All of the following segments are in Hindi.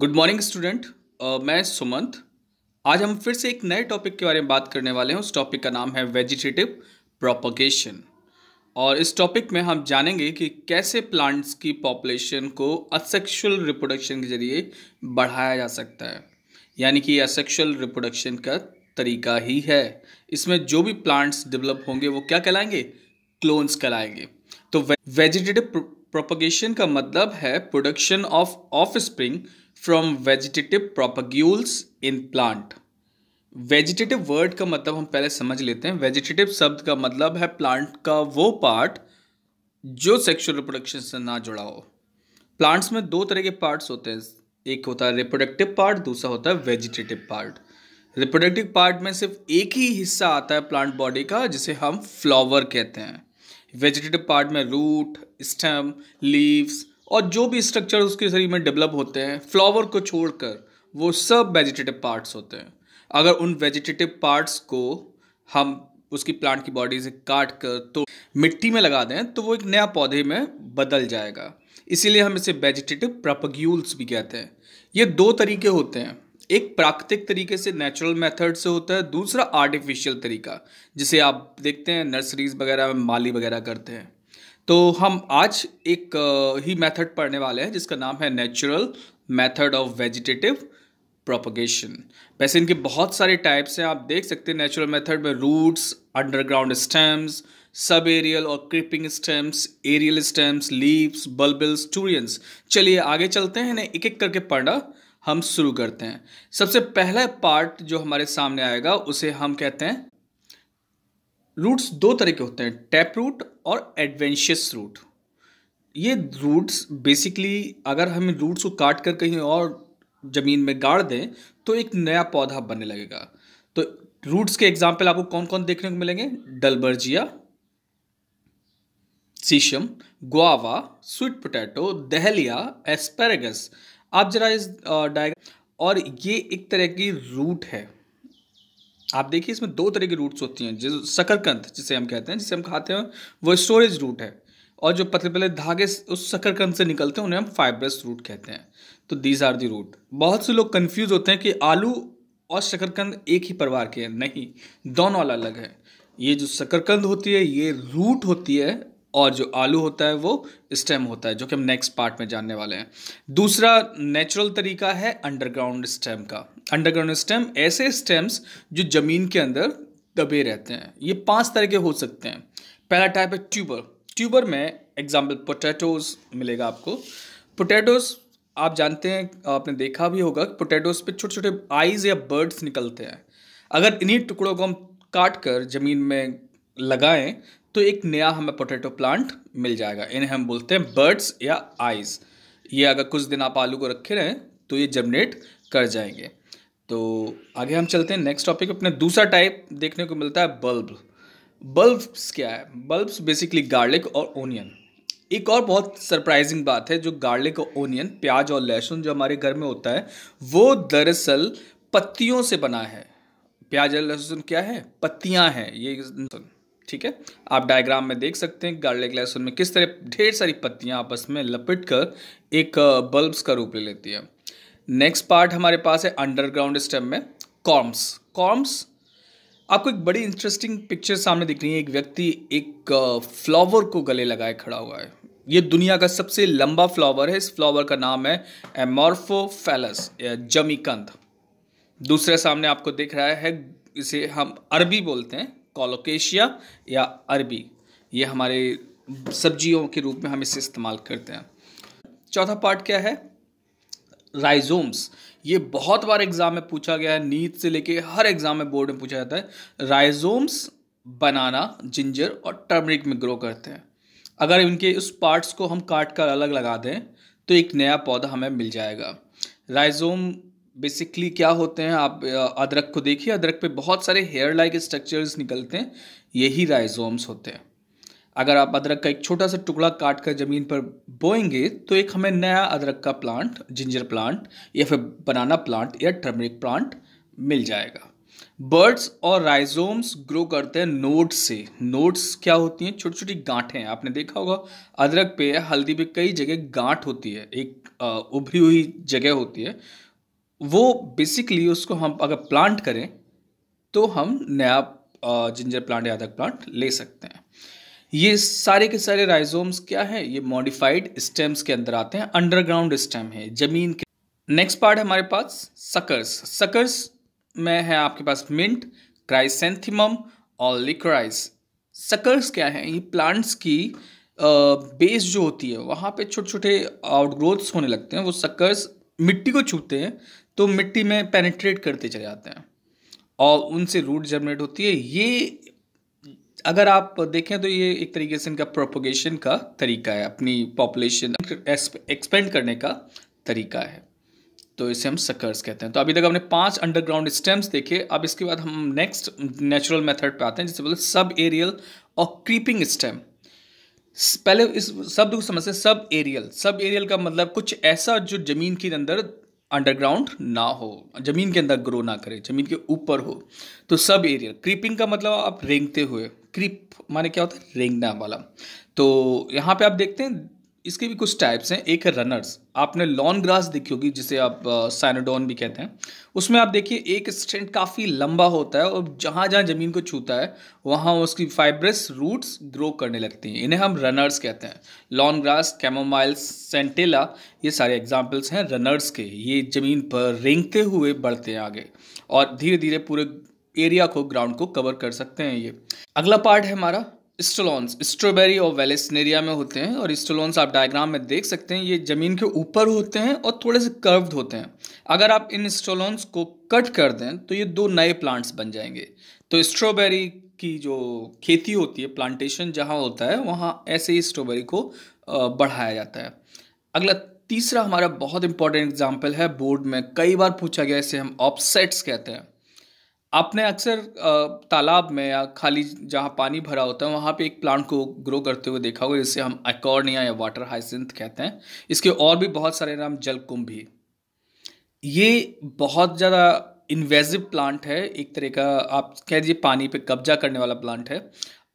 गुड मॉर्निंग स्टूडेंट मैं सुमंत आज हम फिर से एक नए टॉपिक के बारे में बात करने वाले हैं उस टॉपिक का नाम है वेजिटेटिव प्रोपोगेशन और इस टॉपिक में हम जानेंगे कि कैसे प्लांट्स की पॉपुलेशन को असेक्शुअल रिप्रोडक्शन के जरिए बढ़ाया जा सकता है यानी कि असेक्शुअल रिप्रोडक्शन का तरीका ही है इसमें जो भी प्लांट्स डेवलप होंगे वो क्या कहलाएंगे क्लोन्स कहलाएंगे तो वेजिटेटिव प्रोपोगेशन का मतलब है production of offspring from vegetative propagules in plant vegetative word का मतलब हम पहले समझ लेते हैं वेजिटेटिव शब्द का मतलब है प्लांट का वो पार्ट जो सेक्सुअल रिप्रोडक्शन से ना जुड़ा हो प्लांट्स में दो तरह के पार्ट्स होते हैं एक होता है रिप्रोडक्टिव पार्ट दूसरा होता है वेजिटेटिव पार्ट रिप्रोडक्टिव पार्ट में सिर्फ एक ही हिस्सा आता है प्लांट बॉडी का जिसे हम फ्लावर कहते हैं वेजिटेटिव पार्ट में रूट स्टेम लीव्स और जो भी स्ट्रक्चर उसके शरीर में डेवलप होते हैं फ्लावर को छोड़कर वो सब वेजिटेटिव पार्ट्स होते हैं अगर उन वेजिटेटिव पार्ट्स को हम उसकी प्लांट की बॉडी से काट कर तो मिट्टी में लगा दें तो वो एक नया पौधे में बदल जाएगा इसीलिए हम इसे वेजिटेटिव प्रपग्यूल्स भी कहते हैं ये दो तरीके होते हैं एक प्राकृतिक तरीके से नेचुरल मेथड से होता है दूसरा आर्टिफिशियल तरीका जिसे आप देखते हैं नर्सरीज वगैरह में माली वगैरह करते हैं तो हम आज एक ही मेथड पढ़ने वाले हैं जिसका नाम है natural method of vegetative propagation वैसे इनके बहुत सारे टाइप्स हैं आप देख सकते हैं नेचुरल मेथड में रूट्स अंडरग्राउंड स्टेम्स सब एरियल और creeping stems aerial stems leaves bulbils turions चलिए आगे चलते हैं इन्हें एक एक करके पढ़ना हम शुरू करते हैं सबसे पहला पार्ट जो हमारे सामने आएगा उसे हम कहते हैं रूट्स दो तरह के होते हैं टैप रूट और एडवेंशियस रूट ये रूट्स बेसिकली अगर हम रूट्स को काट कर कहीं और ज़मीन में गाड़ दें तो एक नया पौधा बनने लगेगा तो रूट्स के एग्जाम्पल आपको कौन कौन देखने को मिलेंगे Dalbergia sheesham guava sweet potato dahlia asparagus आप जरा इस डाय और ये एक तरह की रूट है आप देखिए इसमें दो तरह की रूट्स होती हैं जो शकरकंद जिसे हम कहते हैं जिसे हम खाते हैं वो स्टोरेज रूट है और जो पतले पतले धागे उस शकरकंद से निकलते हैं उन्हें हम फाइब्रस रूट कहते हैं तो दीज आर दी रूट बहुत से लोग कन्फ्यूज होते हैं कि आलू और शकरकंद एक ही परिवार के हैं नहीं दोनों अलग अलग है ये जो शकरकंद होती है ये रूट होती है और जो आलू होता है वो स्टेम होता है जो कि हम नेक्स्ट पार्ट में जानने वाले हैं दूसरा नेचुरल तरीका है अंडरग्राउंड स्टेम का अंडरग्राउंड स्टेम ऐसे स्टेम्स जो ज़मीन के अंदर दबे रहते हैं ये पांच तरह के हो सकते हैं पहला टाइप है ट्यूबर ट्यूबर में एग्जाम्पल पोटैटोज मिलेगा आपको पोटैटोज आप जानते हैं आपने देखा भी होगा कि पोटैटोज पे छोटे छोटे आइज या बर्ड्स निकलते हैं अगर इन्हीं टुकड़ों को हम काट कर ज़मीन में लगाएं तो एक नया हमें पोटैटो प्लांट मिल जाएगा इन्हें हम बोलते हैं बर्ड्स या आइज ये अगर कुछ दिन आप आलू को रखे रहें तो ये जनरेट कर जाएंगे तो आगे हम चलते हैं नेक्स्ट टॉपिक अपने दूसरा टाइप देखने को मिलता है बल्ब बल्ब्स क्या है बल्ब्स बेसिकली गार्लिक और ओनियन एक और बहुत सरप्राइजिंग बात है जो गार्लिक और ओनियन प्याज और लहसुन जो हमारे घर में होता है वो दरअसल पत्तियों से बना है प्याज और लहसुन क्या है पत्तियां हैं ये ठीक है आप डायग्राम में देख सकते हैं गार्लिक लहसुन में किस तरह ढेर सारी पत्तियां आपस में लपेट कर एक बल्ब्स का रूप ले लेती है नेक्स्ट पार्ट हमारे पास है अंडरग्राउंड स्टेम में कॉम्स कॉम्स आपको एक बड़ी इंटरेस्टिंग पिक्चर सामने दिख रही है एक व्यक्ति एक फ्लावर को गले लगाए खड़ा हुआ है ये दुनिया का सबसे लंबा फ्लावर है इस फ्लावर का नाम है एमोर्फोफेलस जमीकंद दूसरे सामने आपको दिख रहा है इसे हम अरबी बोलते हैं कॉलोकेशिया या अरबी ये हमारे सब्जियों के रूप में हम इसे इस्तेमाल करते हैं चौथा पार्ट क्या है राइजोम्स ये बहुत बार एग्ज़ाम में पूछा गया है नीट से लेके हर एग्ज़ाम में बोर्ड में पूछा जाता है राइजोम्स बनाना जिंजर और टर्मरिक में ग्रो करते हैं अगर इनके उस पार्ट्स को हम काट कर अलग लगा दें तो एक नया पौधा हमें मिल जाएगा राइजोम बेसिकली क्या होते हैं आप अदरक को देखिए अदरक पे बहुत सारे हेयर लाइक स्ट्रक्चर्स निकलते हैं यही राइजोम्स होते हैं अगर आप अदरक का एक छोटा सा टुकड़ा काट कर ज़मीन पर बोएंगे तो एक हमें नया अदरक का प्लांट जिंजर प्लांट या फिर बनाना प्लांट या टर्मरिक प्लांट मिल जाएगा बर्ड्स और राइजोम्स ग्रो करते हैं नोड्स से नोड्स क्या होती हैं छोटी छोटी गांठें आपने देखा होगा अदरक पे हल्दी पे कई जगह गांठ होती है एक उभरी हुई जगह होती है वो बेसिकली उसको हम अगर प्लांट करें तो हम नया जिंजर प्लांट या अदरक प्लांट ले सकते हैं ये सारे के सारे राइजोम्स क्या है ये मॉडिफाइड स्टेम्स के अंदर आते हैं अंडरग्राउंड स्टेम है जमीन के नेक्स्ट पार्ट है हमारे पास सकर्स सकर्स में है आपके पास मिंट क्राइसेंथिमम और लिक्राइस सकर्स क्या है ये प्लांट्स की बेस जो होती है वहाँ पे छोटे छोटे आउटग्रोथ्स होने लगते हैं वो सकर्स मिट्टी को छूते हैं तो मिट्टी में पेनिट्रेट करते चले जाते हैं और उनसे रूट जनरेट होती है ये अगर आप देखें तो ये एक तरीके से इनका प्रोपोगेशन का तरीका है अपनी पॉपुलेशन एक्सपेंड करने का तरीका है तो इसे हम सकर्स कहते हैं तो अभी तक हमने पांच अंडरग्राउंड स्टेम्स देखे अब इसके बाद हम नेक्स्ट नेचुरल मेथड पे आते हैं जिसे बोलते सब एरियल और क्रीपिंग स्टेम पहले इस शब्द को समझते हैं सब एरियल सब एरियल का मतलब कुछ ऐसा जो जमीन के अंदर अंडरग्राउंड ना हो ज़मीन के अंदर ग्रो ना करे ज़मीन के ऊपर हो तो सब एरिया क्रीपिंग का मतलब आप रेंगते हुए क्रीप माने क्या होता है रेंगना वाला तो यहाँ पे आप देखते हैं इसके भी कुछ टाइप्स हैं एक है रनर्स आपने लॉन ग्रास देखी होगी जिसे आप साइनोडोन भी कहते हैं उसमें आप देखिए एक स्टेंट काफ़ी लंबा होता है और जहाँ जहाँ ज़मीन को छूता है वहाँ उसकी फाइब्रस रूट्स ग्रो करने लगती हैं इन्हें हम रनर्स कहते हैं लॉन ग्रास कैमोमाइल्स सेंटेला ये सारे एग्जाम्पल्स हैं रनर्स के ये ज़मीन पर रेंगते हुए बढ़ते हैं आगे और धीरे धीरे पूरे एरिया को ग्राउंड को कवर कर सकते हैं ये अगला पार्ट है हमारा स्टोलॉन्स स्ट्रॉबेरी और वेलेसनेरिया में होते हैं और स्टोलॉन्स आप डायग्राम में देख सकते हैं ये ज़मीन के ऊपर होते हैं और थोड़े से कर्व्ड होते हैं अगर आप इन स्टोलॉन्स को कट कर दें तो ये दो नए प्लांट्स बन जाएंगे तो स्ट्रॉबेरी की जो खेती होती है प्लांटेशन जहाँ होता है वहाँ ऐसे ही स्ट्रॉबेरी को बढ़ाया जाता है अगला तीसरा हमारा बहुत इंपॉर्टेंट एग्जाम्पल है बोर्ड में कई बार पूछा गया इसे हम ऑफसेट्स कहते हैं आपने अक्सर तालाब में या खाली जहाँ पानी भरा होता है वहाँ पे एक प्लांट को ग्रो करते हुए देखा होगा जिसे हम एकॉर्निया या वाटर हाइसिंथ कहते हैं इसके और भी बहुत सारे नाम जलकुंभी भी ये बहुत ज़्यादा इन्वेजिव प्लांट है एक तरह का आप कह दीजिए पानी पे कब्जा करने वाला प्लांट है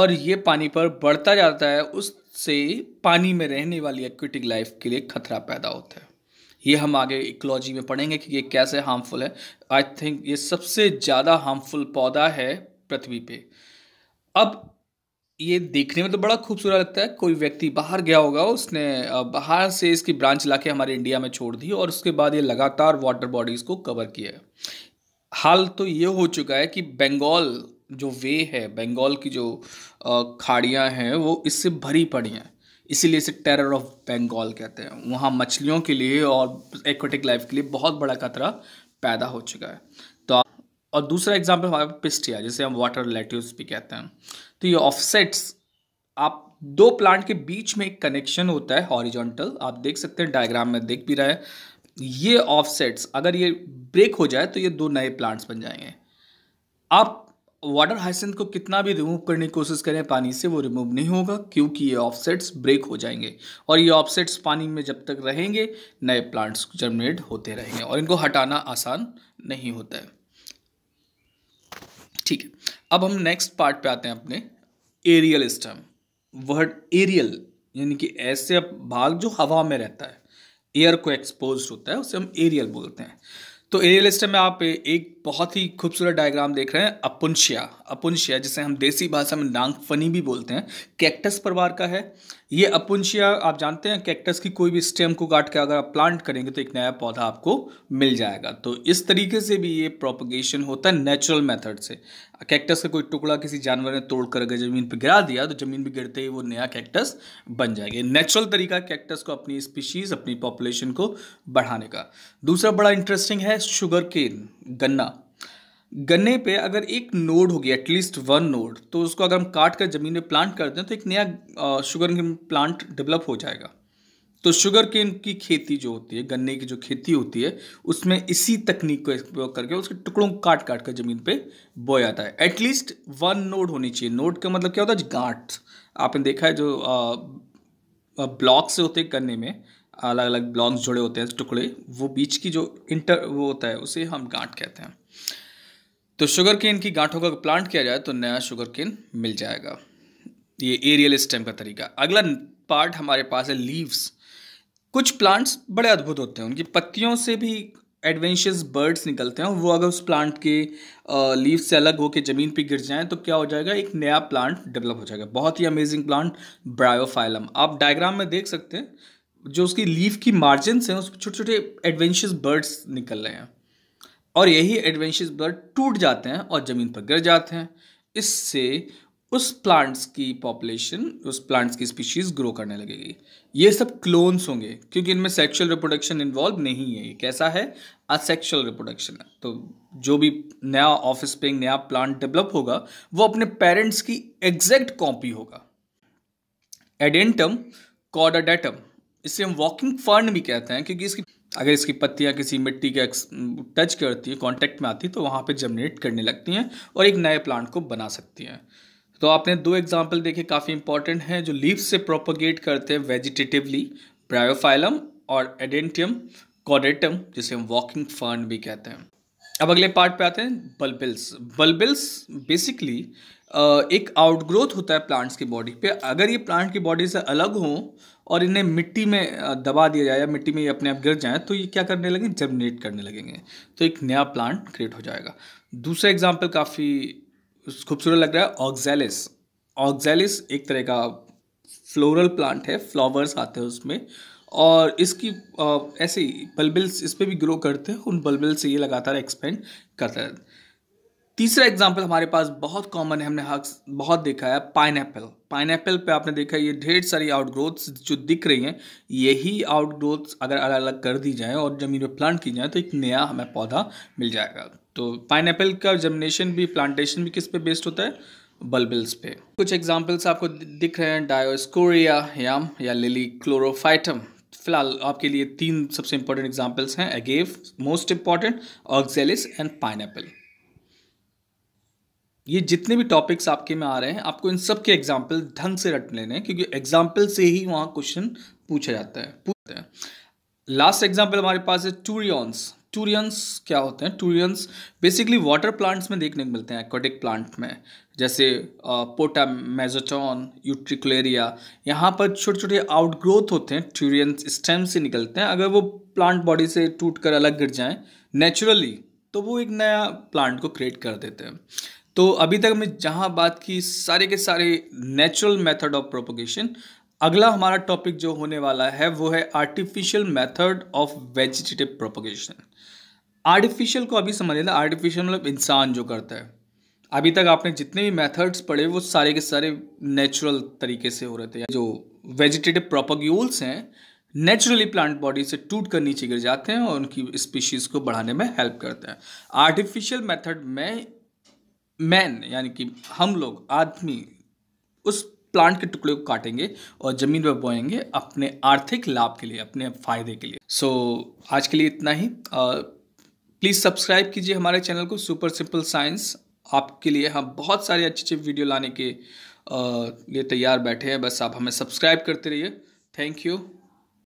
और ये पानी पर बढ़ता जाता है उससे पानी में रहने वाली एक्विटिक लाइफ के लिए खतरा पैदा होता है ये हम आगे इकोलॉजी में पढ़ेंगे कि ये कैसे हार्मफुल है आई थिंक ये सबसे ज़्यादा हार्मफुल पौधा है पृथ्वी पे अब ये देखने में तो बड़ा खूबसूरत लगता है कोई व्यक्ति बाहर गया होगा उसने बाहर से इसकी ब्रांच ला के हमारे इंडिया में छोड़ दी और उसके बाद ये लगातार वाटर बॉडीज़ को कवर किया है हाल तो ये हो चुका है कि बंगाल जो वे है बंगाल की जो खाड़ियाँ हैं वो इससे भरी पड़ी हैं इसीलिए इसे टेरर ऑफ बंगाल कहते हैं वहाँ मछलियों के लिए और एक्वेटिक लाइफ के लिए बहुत बड़ा खतरा पैदा हो चुका है तो और दूसरा एग्जाम्पल हमारे पास पिस्टिया जिसे हम वाटर लेट्यूस भी कहते हैं तो ये ऑफसेट्स आप दो प्लांट के बीच में एक कनेक्शन होता है हॉरिजॉन्टल आप देख सकते हैं डायग्राम में देख भी रहा है ये ऑफसेट्स अगर ये ब्रेक हो जाए तो ये दो नए प्लांट्स बन जाएंगे आप वाटर हाइसेंथ को कितना भी रिमूव करने की कोशिश करें पानी से वो रिमूव नहीं होगा क्योंकि ये ऑफसेट्स ब्रेक हो जाएंगे और ये ऑफसेट्स पानी में जब तक रहेंगे नए प्लांट्स जर्मिनेट होते रहेंगे और इनको हटाना आसान नहीं होता है ठीक है अब हम नेक्स्ट पार्ट पे आते हैं अपने एरियल स्टम वर्ड एरियल यानी कि ऐसे भाग जो हवा में रहता है एयर को एक्सपोज होता है उसे हम एरियल बोलते हैं तो एरियल स्टेम में आप एक बहुत ही खूबसूरत डायग्राम देख रहे हैं अपुंशिया अपुंशिया जिसे हम देसी भाषा में नांगफनी भी बोलते हैं कैक्टस परिवार का है ये अपुंशिया आप जानते हैं कैक्टस की कोई भी स्टेम को काट के अगर आप प्लांट करेंगे तो एक नया पौधा आपको मिल जाएगा तो इस तरीके से भी ये प्रोपगेशन होता है नेचुरल मेथड से कैक्टस का कोई टुकड़ा किसी जानवर ने तोड़कर अगर ज़मीन पर गिरा दिया तो ज़मीन पर गिरते ही वो नया कैक्टस बन जाएगा नेचुरल तरीका कैक्टस को अपनी स्पीशीज़ अपनी पॉपुलेशन को बढ़ाने का दूसरा बड़ा इंटरेस्टिंग है शुगर केन गन्ना गन्ने पे अगर एक नोड होगी एटलीस्ट वन नोड तो उसको अगर हम काट कर ज़मीन में प्लांट कर दें तो एक नया शुगर प्लांट डेवलप हो जाएगा तो शुगर केन की खेती जो होती है गन्ने की जो खेती होती है उसमें इसी तकनीक को उपयोग करके उसके टुकड़ों को काट काट कर जमीन पे बोया जाता है एटलीस्ट वन नोड होनी चाहिए नोड का मतलब क्या होता है गांठ आपने देखा है जो ब्लॉक से होते हैं गन्ने में अलग अलग ब्लॉक्स जुड़े होते हैं टुकड़े वो बीच की जो इंटर वो होता है उसे हम गांठ कहते हैं तो शुगर केन की गांठों का प्लांट किया जाए तो नया शुगर केन मिल जाएगा ये एरियल स्टेम का तरीका अगला पार्ट हमारे पास है लीव्स कुछ प्लांट्स बड़े अद्भुत होते हैं उनकी पत्तियों से भी एडवेंशियस बर्ड्स निकलते हैं वो अगर उस प्लांट के लीव से अलग होकर ज़मीन पे गिर जाएं तो क्या हो जाएगा एक नया प्लांट डेवलप हो जाएगा बहुत ही अमेजिंग प्लांट ब्रायोफाइलम आप डायग्राम में देख सकते हैं जो उसकी लीव की मार्जिन हैं उस पर छोटे छोटे एडवेंशियस बर्ड्स निकल रहे हैं और यही एडवेंशियस बर्ड टूट जाते हैं और ज़मीन पर गिर जाते हैं इससे उस प्लांट्स की पॉपुलेशन उस प्लांट्स की स्पीशीज ग्रो करने लगेगी ये सब क्लोन्स होंगे क्योंकि इनमें सेक्सुअल रिप्रोडक्शन इन्वॉल्व नहीं है ये कैसा है असेक्सुअल रिप्रोडक्शन है तो जो भी नया ऑफिस पे नया प्लांट डेवलप होगा वो अपने पेरेंट्स की एग्जैक्ट कॉपी होगा एडेंटम कॉडाडेटम इसे हम वॉकिंग फर्न भी कहते हैं क्योंकि इसकी अगर इसकी पत्तियाँ किसी मिट्टी के टच करती है कॉन्टेक्ट में आती है तो वहाँ पे जनरेट करने लगती हैं और एक नए प्लांट को बना सकती हैं तो आपने दो एग्जाम्पल देखे काफ़ी इंपॉर्टेंट हैं जो लीव्स से प्रोपोगेट करते हैं वेजिटेटिवली ब्रायोफाइलम और एडेंटियम कॉडेटम जिसे हम वॉकिंग फर्न भी कहते हैं अब अगले पार्ट पे आते हैं बल्बिल्स बल्बिल्स बेसिकली एक आउटग्रोथ होता है प्लांट्स की बॉडी पे अगर ये प्लांट की बॉडी से अलग हों और इन्हें मिट्टी में दबा दिया जाए या मिट्टी में ये अपने आप गिर जाएँ तो ये क्या करने लगेंगे जर्मिनेट करने लगेंगे तो एक नया प्लांट क्रिएट हो जाएगा दूसरा एग्जाम्पल काफ़ी खूबसूरत लग रहा है ऑक्जेलिस ऑक्जेलिस एक तरह का फ्लोरल प्लांट है फ्लावर्स आते हैं उसमें और इसकी ऐसे ही बल्बिल्स इस पर भी ग्रो करते हैं उन बल्बिल्स से ये लगातार एक्सपेंड करता है तीसरा एग्जाम्पल हमारे पास बहुत कॉमन है हमने हक्स बहुत देखा है पाइन एप्पल पाइन एप्पल पर आपने देखा ये ढेर सारी आउट ग्रोथ्स जो दिख रही हैं यही आउट ग्रोथ्स अगर अलग अलग कर दी जाए और ज़मीन में प्लांट की जाए तो एक नया हमें पौधा मिल जाएगा तो पाइन एप्पल का जर्मिनेशन भी प्लांटेशन भी किस पे बेस्ड होता है बल्बिल्स पे कुछ एग्जाम्पल्स आपको दिख रहे हैं डायोस्कोरिया याम या लिली क्लोरोफाइटम फिलहाल आपके लिए तीन सबसे इंपॉर्टेंट एग्जाम्पल्स हैं agave most important oxalis and pine ये जितने भी टॉपिक्स आपके में आ रहे हैं आपको इन सब के एग्जाम्पल ढंग से रट लेने हैं क्योंकि एग्जाम्पल से ही वहाँ क्वेश्चन पूछा जाता है पूछते हैं लास्ट एग्जाम्पल हमारे पास है टूरियंस टूरियंस क्या होते हैं टूरियंस बेसिकली वाटर प्लांट्स में देखने को मिलते हैं एक्वाटिक प्लांट में जैसे पोटा मेजोटॉन यूट्रिकुलेरिया यहाँ पर छोटे छोटे आउटग्रोथ होते हैं टूरियंस स्टेम से निकलते हैं अगर वो प्लांट बॉडी से टूट कर अलग गिर जाएँ नेचुरली तो वो एक नया प्लांट को क्रिएट कर देते हैं तो अभी तक हमने जहाँ बात की सारे के सारे नेचुरल मेथड ऑफ प्रोपोगेशन अगला हमारा टॉपिक जो होने वाला है वो है artificial method of vegetative propagation artificial को अभी समझ लेना आर्टिफिशियल मतलब इंसान जो करता है अभी तक आपने जितने भी मेथड्स पढ़े वो सारे के सारे नेचुरल तरीके से हो रहे थे जो वेजिटेटिव प्रोपोग्यूल्स हैं नेचुरली प्लांट बॉडी से टूट कर नीचे गिर जाते हैं और उनकी स्पीशीज़ को बढ़ाने में हेल्प करते हैं आर्टिफिशियल मेथड में मैन यानी कि हम लोग आदमी उस प्लांट के टुकड़े को काटेंगे और ज़मीन पर बोएंगे अपने आर्थिक लाभ के लिए अपने फ़ायदे के लिए सो so, आज के लिए इतना ही प्लीज़ सब्सक्राइब कीजिए हमारे चैनल को सुपर सिंपल साइंस आपके लिए हम बहुत सारे अच्छे अच्छे वीडियो लाने के लिए तैयार बैठे हैं बस आप हमें सब्सक्राइब करते रहिए थैंक यू